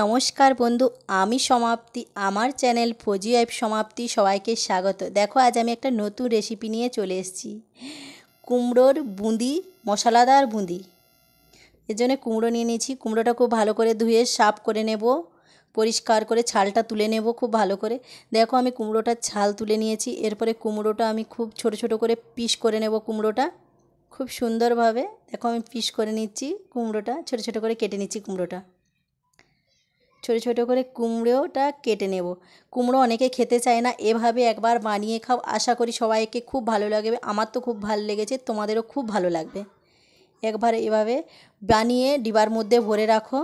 নমস্কার বন্ধু আমি সমাপ্তি আমার চ্যানেল ফজি অ্যাপ সমাপ্তি সবাইকে স্বাগত দেখো আজ আমি একটা নতুন রেসিপি নিয়ে চলে এসেছি কুমড়োর বুঁদি মশলাদার বুঁদি এর জন্য কুমড়ো নিয়ে নিয়েছি কুমড়োটা খুব ভালো করে ধুয়ে সাফ করে নেব পরিষ্কার করে ছালটা তুলে নেব খুব ভালো করে দেখো আমি কুমড়োটার ছাল তুলে নিয়েছি এরপরে কুমড়োটা আমি খুব ছোট ছোট করে পিস করে নেব কুমড়োটা খুব সুন্দরভাবে দেখো আমি পিস করে নিচ্ছি কুমড়োটা ছোট ছোট করে কেটে নিচ্ছি কুমড়োটা ছোট ছোট করে কুমড়োটা কেটে নেব কুমড়ো অনেকে খেতে চায় না এভাবে একবার বানিয়ে খাও আশা করি সবাইকে খুব ভালো লাগবে আমার তো খুব ভালো লেগেছে তোমাদেরও খুব ভালো লাগবে একবার এভাবে বানিয়ে ডিবার মধ্যে ভরে রাখো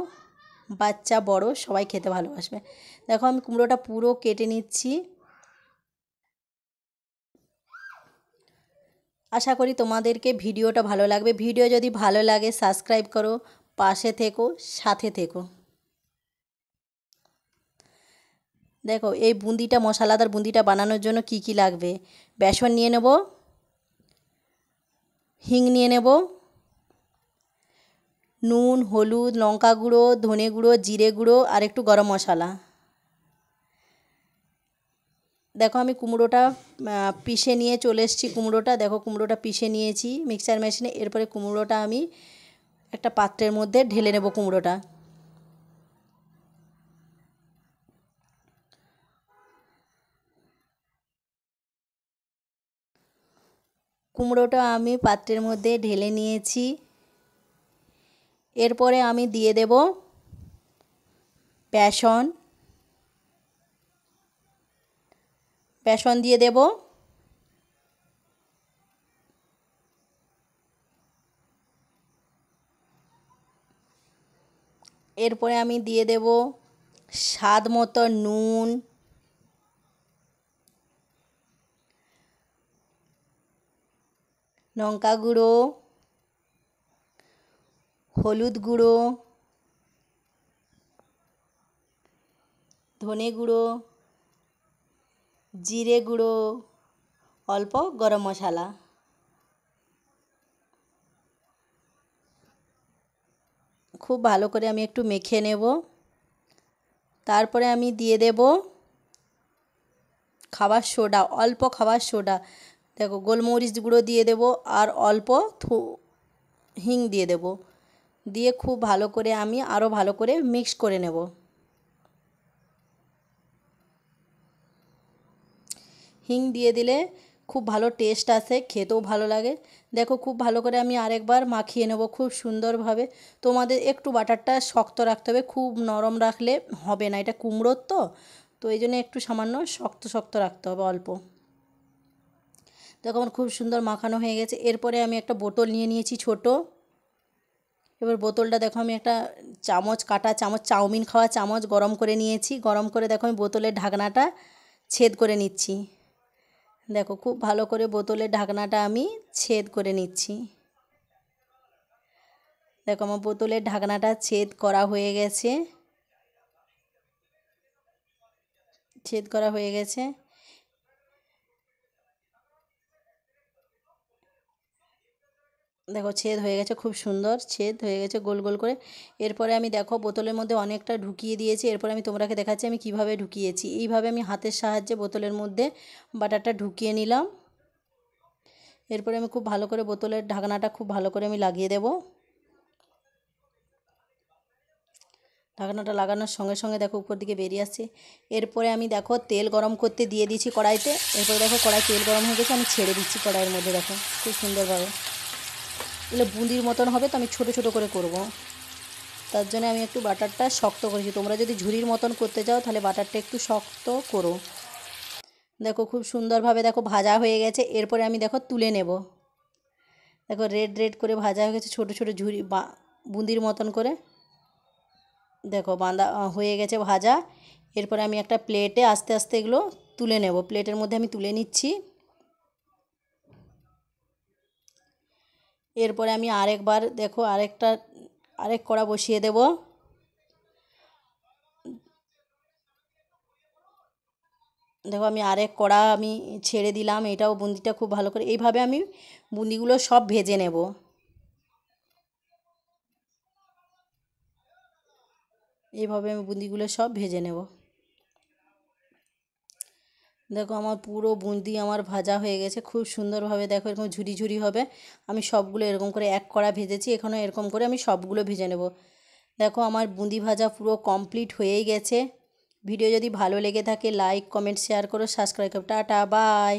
বাচ্চা বড় সবাই খেতে ভালোবাসবে দেখো আমি কুমড়োটা পুরো কেটে নিচ্ছি আশা করি তোমাদেরকে ভিডিওটা ভালো লাগবে ভিডিও যদি ভালো লাগে সাবস্ক্রাইব করো পাশে থেকো সাথে থেকো দেখো এই বুন্দিটা মশলাদার বুন্দিটা বানানোর জন্য কি কি লাগবে বেসন নিয়ে নেব হিং নিয়ে নেব নুন হলুদ লঙ্কা গুঁড়ো ধনে গুঁড়ো জিরে গুঁড়ো আর একটু গরম মশলা দেখো আমি কুমড়োটা পিষে নিয়ে চলে এসেছি কুমড়োটা দেখো কুমড়োটা পিষে নিয়েছি মিক্সার মেশিনে এরপরে কুমড়োটা আমি একটা পাত্রের মধ্যে ঢেলে নেব কুমড়োটা কুমড়োটা আমি পাত্রের মধ্যে ঢেলে নিয়েছি এরপরে আমি দিয়ে দেব বেসন বেসন দিয়ে দেব এরপরে আমি দিয়ে দেব স্বাদ মতো নুন লঙ্কা গুঁড়ো হলুদ গুঁড়ো ধনে গুঁড়ো জিরে গুঁড়ো অল্প গরম মশলা খুব ভালো করে আমি একটু মেখে নেব তারপরে আমি দিয়ে দেব খাবার সোডা অল্প খাবার সোডা দেখো গোলমরিচ গুঁড়ো দিয়ে দেব আর অল্প থু হিং দিয়ে দেব দিয়ে খুব ভালো করে আমি আরও ভালো করে মিক্স করে নেব হিং দিয়ে দিলে খুব ভালো টেস্ট আসে খেতেও ভালো লাগে দেখো খুব ভালো করে আমি আরেকবার মাখিয়ে নেব খুব সুন্দরভাবে তোমাদের একটু বাটারটা শক্ত রাখতে হবে খুব নরম রাখলে হবে না এটা কুমড়োর তো তো এই জন্য একটু সামান্য শক্ত শক্ত রাখতে হবে অল্প দেখো আমার খুব সুন্দর মাখানো হয়ে গেছে এরপরে আমি একটা বোতল নিয়ে নিয়েছি ছোট এবার বোতলটা দেখো আমি একটা চামচ কাটা চামচ চাউমিন খাওয়া চামচ গরম করে নিয়েছি গরম করে দেখো আমি বোতলের ঢাকনাটা ছেদ করে নিচ্ছি দেখো খুব ভালো করে বোতলের ঢাকনাটা আমি ছেদ করে নিচ্ছি দেখো আমার বোতলের ঢাকনাটা ছেদ করা হয়ে গেছে ছেদ করা হয়ে গেছে দেখো ছেদ হয়ে গেছে খুব সুন্দর ছেদ হয়ে গেছে গোল গোল করে এরপরে আমি দেখো বোতলের মধ্যে অনেকটা ঢুকিয়ে দিয়েছি এরপরে আমি তোমরাকে দেখাচ্ছি আমি কিভাবে ঢুকিয়েছি এইভাবে আমি হাতের সাহায্যে বোতলের মধ্যে বাটারটা ঢুকিয়ে নিলাম এরপরে আমি খুব ভালো করে বোতলের ঢাকনাটা খুব ভালো করে আমি লাগিয়ে দেব ঢাকনাটা লাগানোর সঙ্গে সঙ্গে দেখো উপর দিকে বেরিয়ে আসছে এরপরে আমি দেখো তেল গরম করতে দিয়ে দিয়েছি কড়াইতে এরপরে দেখো কড়াই তেল গরম হয়ে গেছে আমি ছেড়ে দিচ্ছি কড়াইয়ের মধ্যে দেখো খুব সুন্দরভাবে এগুলো বুঁদির মতন হবে তো আমি ছোট ছোট করে করব। তার জন্য আমি একটু বাটারটা শক্ত করেছি তোমরা যদি ঝুড়ির মতন করতে চাও তাহলে বাটারটা একটু শক্ত করো দেখো খুব সুন্দরভাবে দেখো ভাজা হয়ে গেছে এরপরে আমি দেখো তুলে নেব দেখো রেড রেড করে ভাজা হয়ে গেছে ছোট ছোটো ঝুড়ি বা বুঁদির মতন করে দেখো বাঁধা হয়ে গেছে ভাজা এরপরে আমি একটা প্লেটে আস্তে আস্তে এগুলো তুলে নেব প্লেটের মধ্যে আমি তুলে নিচ্ছি এরপরে আমি আরেকবার দেখো আরেকটা আরেক কড়া বসিয়ে দেব দেখো আমি আরেক কড়া আমি ছেড়ে দিলাম এটাও বুন্দিটা খুব ভালো করে এইভাবে আমি বুন্দিগুলো সব ভেজে নেব এইভাবে আমি বুন্দিগুলো সব ভেজে নেব দেখো আমার পুরো বুঁদি আমার ভাজা হয়ে গেছে খুব সুন্দরভাবে দেখো এরকম ঝুরি ঝুরি হবে আমি সবগুলো এরকম করে এক কড়া ভেজেছি এখানে এরকম করে আমি সবগুলো ভেজে নেব দেখো আমার বুঁদি ভাজা পুরো কমপ্লিট হয়েই গেছে ভিডিও যদি ভালো লেগে থাকে লাইক কমেন্ট শেয়ার করো সাবস্ক্রাইব করো টাটা বাই